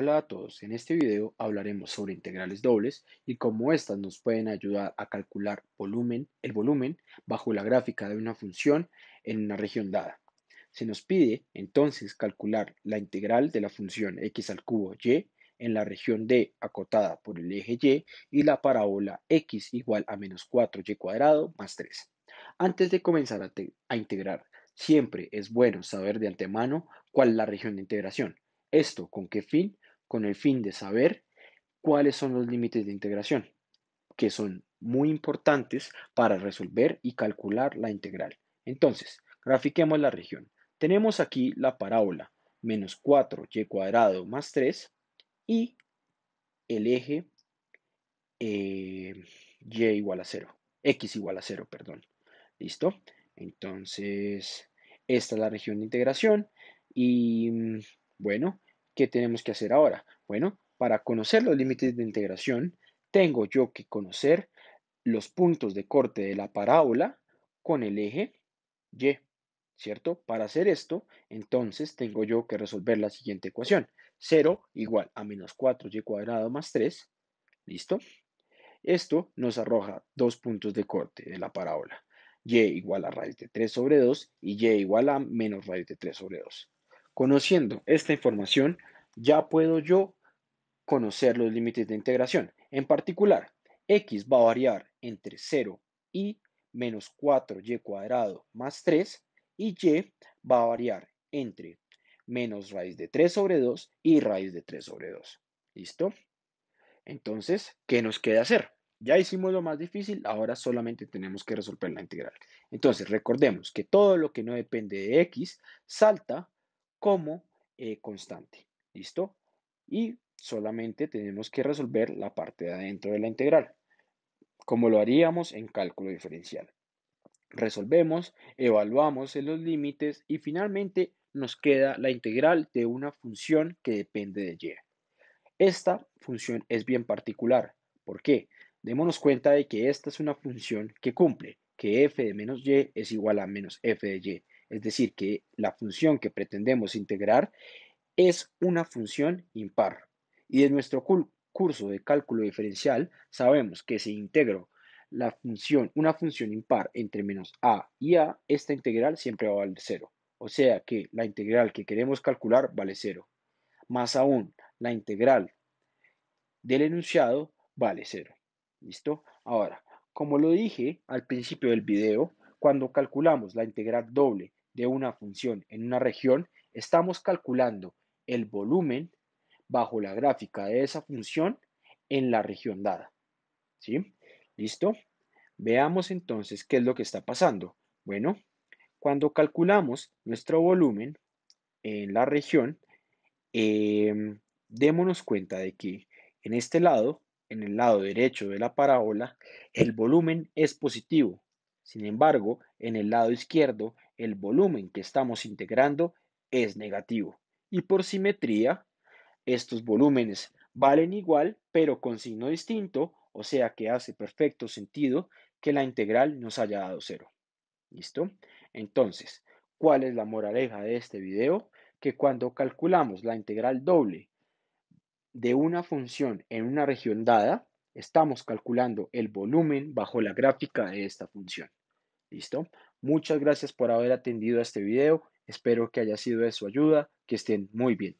Hola a todos, en este video hablaremos sobre integrales dobles y cómo éstas nos pueden ayudar a calcular volumen, el volumen bajo la gráfica de una función en una región dada. Se nos pide entonces calcular la integral de la función x al cubo y en la región D acotada por el eje y y la parábola x igual a menos 4y cuadrado más 3. Antes de comenzar a, a integrar, siempre es bueno saber de antemano cuál es la región de integración. Esto con qué fin con el fin de saber cuáles son los límites de integración, que son muy importantes para resolver y calcular la integral. Entonces, grafiquemos la región. Tenemos aquí la parábola menos 4y cuadrado más 3 y el eje eh, y igual a 0, x igual a 0, perdón. ¿Listo? Entonces, esta es la región de integración y mm, bueno, ¿Qué tenemos que hacer ahora? Bueno, para conocer los límites de integración, tengo yo que conocer los puntos de corte de la parábola con el eje Y, ¿cierto? Para hacer esto, entonces tengo yo que resolver la siguiente ecuación. 0 igual a menos 4y cuadrado más 3, ¿listo? Esto nos arroja dos puntos de corte de la parábola. y igual a raíz de 3 sobre 2 y y igual a menos raíz de 3 sobre 2. Conociendo esta información, ya puedo yo conocer los límites de integración. En particular, x va a variar entre 0 y menos 4y cuadrado más 3 y y va a variar entre menos raíz de 3 sobre 2 y raíz de 3 sobre 2. ¿Listo? Entonces, ¿qué nos queda hacer? Ya hicimos lo más difícil, ahora solamente tenemos que resolver la integral. Entonces, recordemos que todo lo que no depende de x salta como eh, constante. ¿Listo? Y solamente tenemos que resolver la parte de adentro de la integral, como lo haríamos en cálculo diferencial. Resolvemos, evaluamos en los límites y finalmente nos queda la integral de una función que depende de y. Esta función es bien particular. ¿Por qué? Démonos cuenta de que esta es una función que cumple que f de menos y es igual a menos f de y es decir, que la función que pretendemos integrar es una función impar. Y de nuestro curso de cálculo diferencial sabemos que si integro la función, una función impar entre menos a y a, esta integral siempre va a valer 0. O sea que la integral que queremos calcular vale cero. Más aún, la integral del enunciado vale cero. ¿Listo? Ahora, como lo dije al principio del video, cuando calculamos la integral doble de una función en una región, estamos calculando el volumen bajo la gráfica de esa función en la región dada. ¿Sí? ¿Listo? Veamos entonces qué es lo que está pasando. Bueno, cuando calculamos nuestro volumen en la región, em, démonos cuenta de que en este lado, en el lado derecho de la parábola, el volumen es positivo. Sin embargo, en el lado izquierdo, el volumen que estamos integrando es negativo. Y por simetría, estos volúmenes valen igual, pero con signo distinto, o sea que hace perfecto sentido que la integral nos haya dado cero. ¿Listo? Entonces, ¿cuál es la moraleja de este video? Que cuando calculamos la integral doble de una función en una región dada, estamos calculando el volumen bajo la gráfica de esta función. ¿Listo? Muchas gracias por haber atendido a este video. Espero que haya sido de su ayuda. Que estén muy bien.